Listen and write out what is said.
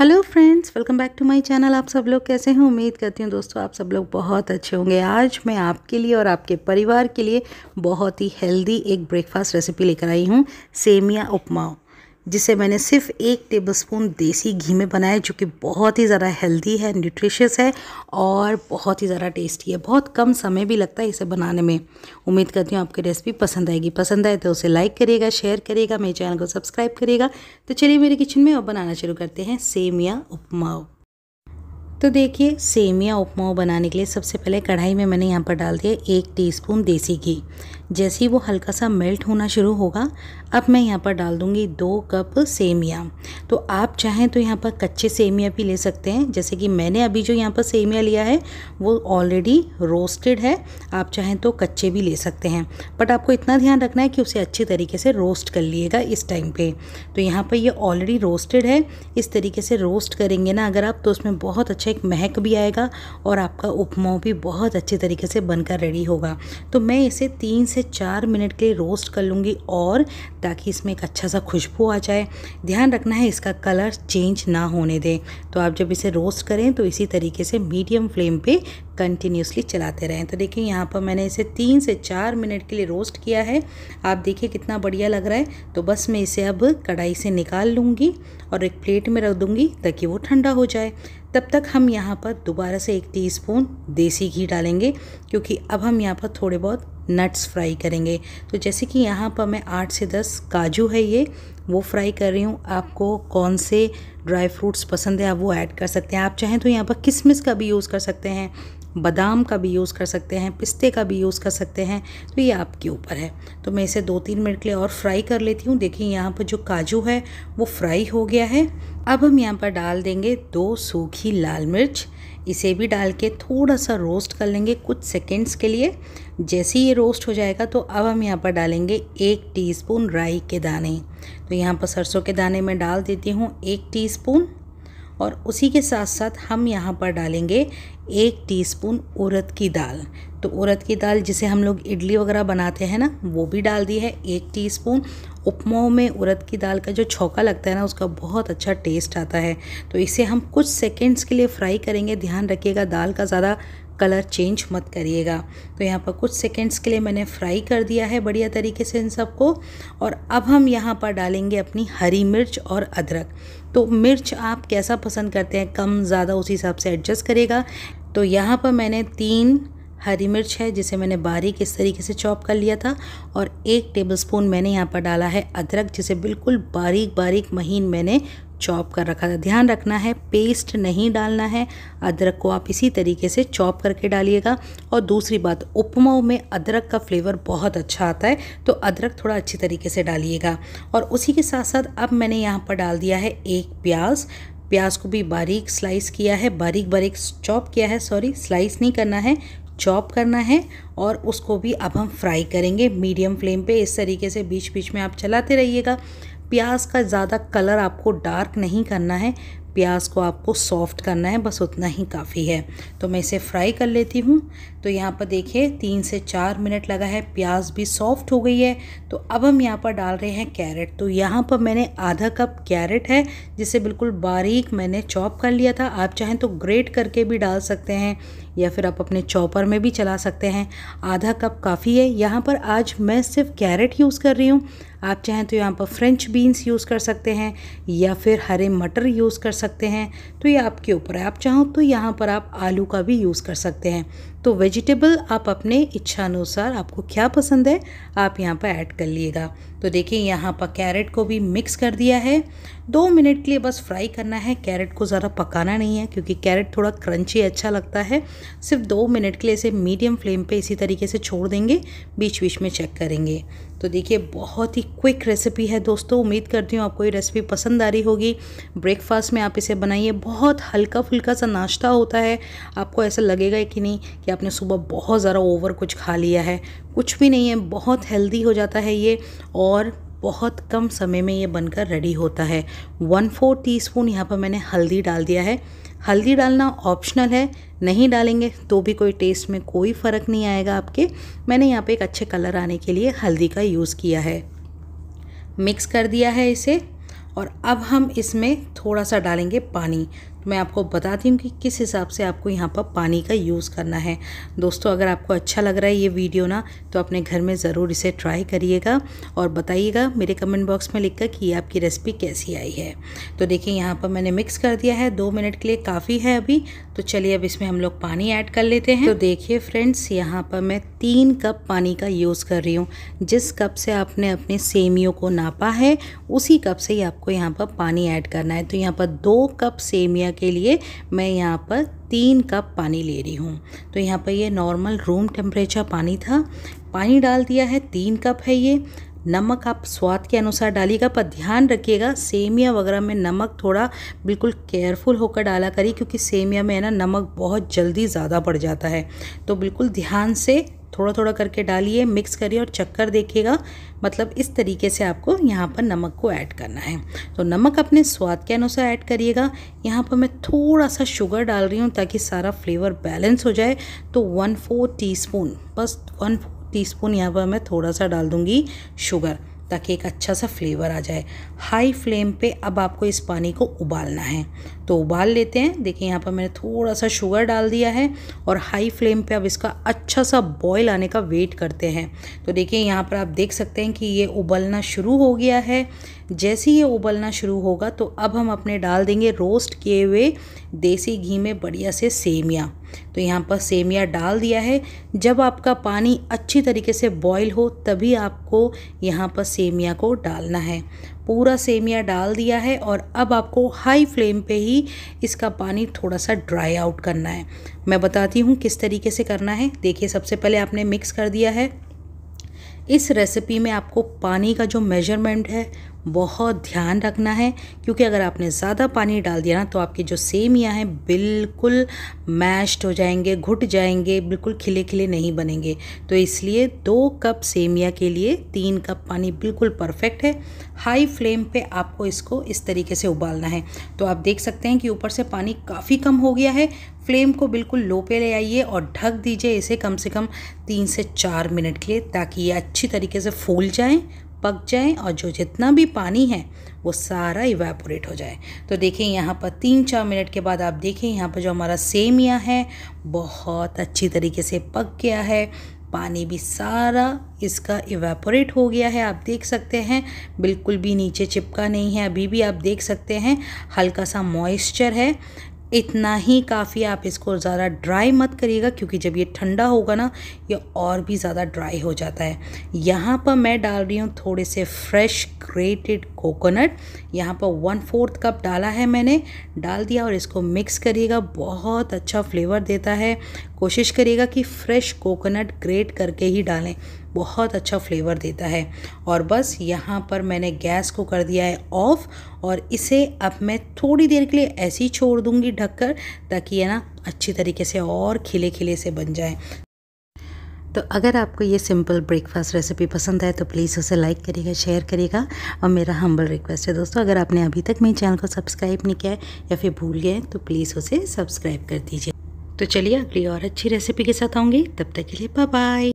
hello friends welcome back to my channel आप सब लोग कैसे हैं उम्मीद करती हूँ दोस्तों आप सब लोग बहुत अच्छे होंगे आज मैं आपके लिए और आपके परिवार के लिए बहुत ही हेल्दी एक ब्रेकफास्ट रेसिपी लेकर आई हूँ सेमिया उपमा जिसे मैंने सिर्फ एक टेबलस्पून देसी घी में बनाया जो कि बहुत ही ज़्यादा हेल्दी है न्यूट्रिशियस है और बहुत ही ज़्यादा टेस्टी है बहुत कम समय भी लगता है इसे बनाने में उम्मीद करती हूँ आपकी रेसिपी पसंद आएगी पसंद आए तो उसे लाइक करिएगा शेयर करिएगा मेरे चैनल को सब्सक्राइब करिएगा तो चलिए मेरे किचन में और बनाना शुरू करते हैं सेमिया उपमाओ तो देखिए सेमिया उपमा बनाने के लिए सबसे पहले कढ़ाई में मैंने यहाँ पर डाल दिया एक टीस्पून देसी घी जैसे ही वो हल्का सा मेल्ट होना शुरू होगा अब मैं यहाँ पर डाल दूँगी दो कप सेमिया तो आप चाहें तो यहाँ पर कच्चे सेमिया भी ले सकते हैं जैसे कि मैंने अभी जो यहाँ पर सेमिया लिया है वो ऑलरेडी रोस्टेड है आप चाहें तो कच्चे भी ले सकते हैं बट आपको इतना ध्यान रखना है कि उसे अच्छे तरीके से रोस्ट कर लिएगा इस टाइम पर तो यहाँ पर ये ऑलरेडी रोस्टेड है इस तरीके से रोस्ट करेंगे ना अगर आप तो उसमें बहुत अच्छा अच्छा एक महक भी आएगा और आपका उपमा भी बहुत अच्छे तरीके से बनकर रेडी होगा तो मैं इसे तीन से चार मिनट के लिए रोस्ट कर लूँगी और ताकि इसमें एक अच्छा सा खुशबू आ जाए ध्यान रखना है इसका कलर चेंज ना होने दें तो आप जब इसे रोस्ट करें तो इसी तरीके से मीडियम फ्लेम पर कंटिन्यूसली चलाते रहें तो देखिए यहाँ पर मैंने इसे तीन से चार मिनट के लिए रोस्ट किया है आप देखिए कितना बढ़िया लग रहा है तो बस मैं इसे अब कढ़ाई से निकाल लूँगी और एक प्लेट में रख दूँगी ताकि वो ठंडा हो जाए तब तक हम यहाँ पर दोबारा से एक टीस्पून देसी घी डालेंगे क्योंकि अब हम यहाँ पर थोड़े बहुत नट्स फ्राई करेंगे तो जैसे कि यहाँ पर मैं आठ से दस काजू है ये वो फ्राई कर रही हूँ आपको कौन से ड्राई फ्रूट्स पसंद है आप वो ऐड कर सकते हैं आप चाहें तो यहाँ पर किसमिस का भी यूज़ कर सकते हैं बादाम का भी यूज़ कर सकते हैं पिस्ते का भी यूज़ कर सकते हैं तो ये आपके ऊपर है तो मैं इसे दो तीन मिनट के लिए और फ्राई कर लेती हूँ देखिए यहाँ पर जो काजू है वो फ्राई हो गया है अब हम यहाँ पर डाल देंगे दो सूखी लाल मिर्च इसे भी डाल के थोड़ा सा रोस्ट कर लेंगे कुछ सेकेंड्स के लिए जैसे ही ये रोस्ट हो जाएगा तो अब हम यहाँ पर डालेंगे एक टीस्पून राई के दाने तो यहाँ पर सरसों के दाने मैं डाल देती हूँ एक टीस्पून और उसी के साथ साथ हम यहाँ पर डालेंगे एक टीस्पून उड़द की दाल तो उड़द की दाल जिसे हम लोग इडली वगैरह बनाते हैं ना वो भी डाल दी है एक टीस्पून उपमाओं में उड़द की दाल का जो छौका लगता है ना उसका बहुत अच्छा टेस्ट आता है तो इसे हम कुछ सेकेंड्स के लिए फ्राई करेंगे ध्यान रखिएगा दाल का ज़्यादा कलर चेंज मत करिएगा तो यहाँ पर कुछ सेकेंड्स के लिए मैंने फ्राई कर दिया है बढ़िया तरीके से इन सबको और अब हम यहाँ पर डालेंगे अपनी हरी मिर्च और अदरक तो मिर्च आप कैसा पसंद करते हैं कम ज़्यादा उसी हिसाब से एडजस्ट करेगा तो यहाँ पर मैंने तीन हरी मिर्च है जिसे मैंने बारीक इस तरीके से चॉप कर लिया था और एक टेबलस्पून मैंने यहाँ पर डाला है अदरक जिसे बिल्कुल बारीक बारीक महीन मैंने चॉप कर रखा था ध्यान रखना है पेस्ट नहीं डालना है अदरक को आप इसी तरीके से चॉप करके डालिएगा और दूसरी बात उपमा में अदरक का फ्लेवर बहुत अच्छा आता है तो अदरक थोड़ा अच्छी तरीके से डालिएगा और उसी के साथ साथ अब मैंने यहाँ पर डाल दिया है एक प्याज प्याज को भी बारीक स्लाइस किया है बारीक बारीक चॉप किया है सॉरी स्लाइस नहीं करना है चॉप करना है और उसको भी अब हम फ्राई करेंगे मीडियम फ्लेम पे इस तरीके से बीच बीच में आप चलाते रहिएगा प्याज का ज़्यादा कलर आपको डार्क नहीं करना है प्याज को आपको सॉफ्ट करना है बस उतना ही काफ़ी है तो मैं इसे फ्राई कर लेती हूँ तो यहाँ पर देखिए तीन से चार मिनट लगा है प्याज भी सॉफ्ट हो गई है तो अब हम यहाँ पर डाल रहे हैं कैरेट तो यहाँ पर मैंने आधा कप कैरेट है जिसे बिल्कुल बारीक मैंने चॉप कर लिया था आप चाहें तो ग्रेट करके भी डाल सकते हैं या फिर आप अपने चॉपर में भी चला सकते हैं आधा कप काफ़ी है यहाँ पर आज मैं सिर्फ कैरेट यूज़ कर रही हूँ आप चाहें तो यहाँ पर फ्रेंच बीन्स यूज़ कर सकते हैं या फिर हरे मटर यूज़ कर सकते हैं तो ये आपके ऊपर है आप चाहो तो यहाँ पर आप आलू का भी यूज़ कर सकते हैं तो वेजिटेबल आप अपने इच्छा अनुसार आपको क्या पसंद है आप यहाँ पर ऐड कर लिएगा तो देखिए यहाँ पर कैरेट को भी मिक्स कर दिया है दो मिनट के लिए बस फ्राई करना है कैरेट को ज़्यादा पकाना नहीं है क्योंकि कैरेट थोड़ा क्रंची अच्छा लगता है सिर्फ दो मिनट के लिए इसे मीडियम फ्लेम पे इसी तरीके से छोड़ देंगे बीच बीच में चेक करेंगे तो देखिए बहुत ही क्विक रेसिपी है दोस्तों उम्मीद करती हूँ आपको ये रेसिपी पसंद आ रही होगी ब्रेकफास्ट में आप इसे बनाइए बहुत हल्का फुल्का सा नाश्ता होता है आपको ऐसा लगेगा कि नहीं कि आपने सुबह बहुत ज़्यादा ओवर कुछ खा लिया है कुछ भी नहीं है बहुत हेल्दी हो जाता है ये और बहुत कम समय में ये बनकर रेडी होता है वन फोर टी स्पून यहाँ पर मैंने हल्दी डाल दिया है हल्दी डालना ऑप्शनल है नहीं डालेंगे तो भी कोई टेस्ट में कोई फ़र्क नहीं आएगा आपके मैंने यहाँ पे एक अच्छे कलर आने के लिए हल्दी का यूज़ किया है मिक्स कर दिया है इसे और अब हम इसमें थोड़ा सा डालेंगे पानी मैं आपको बताती हूँ कि किस हिसाब से आपको यहाँ पर पानी का यूज़ करना है दोस्तों अगर आपको अच्छा लग रहा है ये वीडियो ना तो अपने घर में ज़रूर इसे ट्राई करिएगा और बताइएगा मेरे कमेंट बॉक्स में लिखकर कि ये आपकी रेसिपी कैसी आई है तो देखिए यहाँ पर मैंने मिक्स कर दिया है दो मिनट के लिए काफ़ी है अभी तो चलिए अब इसमें हम लोग पानी ऐड कर लेते हैं तो देखिए फ्रेंड्स यहाँ पर मैं तीन कप पानी का यूज़ कर रही हूँ जिस कप से आपने अपने सेमियों को नापा है उसी कप से ही आपको यहाँ पर पानी ऐड करना है तो यहाँ पर दो कप सेमिया एरिया के लिए मैं यहाँ पर तीन कप पानी ले रही हूँ तो यहाँ पर ये नॉर्मल रूम टेम्परेचर पानी था पानी डाल दिया है तीन कप है ये नमक आप स्वाद के अनुसार डालिएगा पर ध्यान रखिएगा सेमिया वगैरह में नमक थोड़ा बिल्कुल केयरफुल होकर डाला करिए क्योंकि सेमिया में है ना नमक बहुत जल्दी ज़्यादा पड़ जाता है तो बिल्कुल ध्यान से थोड़ा थोड़ा करके डालिए मिक्स करिए और चक्कर देखिएगा मतलब इस तरीके से आपको यहाँ पर नमक को ऐड करना है तो नमक अपने स्वाद के अनुसार ऐड करिएगा यहाँ पर मैं थोड़ा सा शुगर डाल रही हूँ ताकि सारा फ्लेवर बैलेंस हो जाए तो वन फोर टी बस वन फोर स्पून यहाँ पर मैं थोड़ा सा डाल दूँगी शुगर ताकि एक अच्छा सा फ्लेवर आ जाए हाई फ्लेम पे अब आपको इस पानी को उबालना है तो उबाल लेते हैं देखिए यहाँ पर मैंने थोड़ा सा शुगर डाल दिया है और हाई फ्लेम पे अब इसका अच्छा सा बॉयल आने का वेट करते हैं तो देखिए यहाँ पर आप देख सकते हैं कि ये उबलना शुरू हो गया है जैसे ही ये उबलना शुरू होगा तो अब हम अपने डाल देंगे रोस्ट किए हुए देसी घी में बढ़िया से सेमिया तो यहाँ पर सेमिया डाल दिया है जब आपका पानी अच्छी तरीके से बॉईल हो तभी आपको यहाँ पर सेमिया को डालना है पूरा सेमिया डाल दिया है और अब आपको हाई फ्लेम पे ही इसका पानी थोड़ा सा ड्राई आउट करना है मैं बताती हूँ किस तरीके से करना है देखिए सबसे पहले आपने मिक्स कर दिया है इस रेसिपी में आपको पानी का जो मेजरमेंट है बहुत ध्यान रखना है क्योंकि अगर आपने ज़्यादा पानी डाल दिया ना तो आपकी जो सेमियाँ हैं बिल्कुल मैश्ड हो जाएंगे घुट जाएंगे बिल्कुल खिले खिले नहीं बनेंगे तो इसलिए दो कप सेमिया के लिए तीन कप पानी बिल्कुल परफेक्ट है हाई फ्लेम पे आपको इसको इस तरीके से उबालना है तो आप देख सकते हैं कि ऊपर से पानी काफ़ी कम हो गया है फ्लेम को बिल्कुल लो पे ले आइए और ढक दीजिए इसे कम से कम तीन से चार मिनट के लिए ताकि ये अच्छी तरीके से फूल जाएँ पक जाए और जो जितना भी पानी है वो सारा इवेपोरेट हो जाए तो देखें यहाँ पर तीन चार मिनट के बाद आप देखें यहाँ पर जो हमारा सेमिया है बहुत अच्छी तरीके से पक गया है पानी भी सारा इसका इवेपोरेट हो गया है आप देख सकते हैं बिल्कुल भी नीचे चिपका नहीं है अभी भी आप देख सकते हैं हल्का सा मॉइस्चर है इतना ही काफ़ी आप इसको ज़्यादा ड्राई मत करिएगा क्योंकि जब ये ठंडा होगा ना ये और भी ज़्यादा ड्राई हो जाता है यहाँ पर मैं डाल रही हूँ थोड़े से फ्रेश ग्रेटेड कोकोनट यहाँ पर वन फोर्थ कप डाला है मैंने डाल दिया और इसको मिक्स करिएगा बहुत अच्छा फ्लेवर देता है कोशिश करिएगा कि फ्रेश कोकोनट ग्रेट करके ही डालें बहुत अच्छा फ्लेवर देता है और बस यहाँ पर मैंने गैस को कर दिया है ऑफ़ और इसे अब मैं थोड़ी देर के लिए ऐसे ही छोड़ दूँगी ढककर ताकि ये ना अच्छी तरीके से और खिले खिले से बन जाए तो अगर आपको ये सिंपल ब्रेकफास्ट रेसिपी पसंद आए तो प्लीज़ उसे लाइक करिएगा शेयर करिएगा और मेरा हम्बल रिक्वेस्ट है दोस्तों अगर आपने अभी तक मेरे चैनल को सब्सक्राइब नहीं किया है या फिर भूल गए तो प्लीज़ उसे सब्सक्राइब कर दीजिए तो चलिए अगली और अच्छी रेसिपी के साथ आऊँगी तब तक के लिए बाय बाय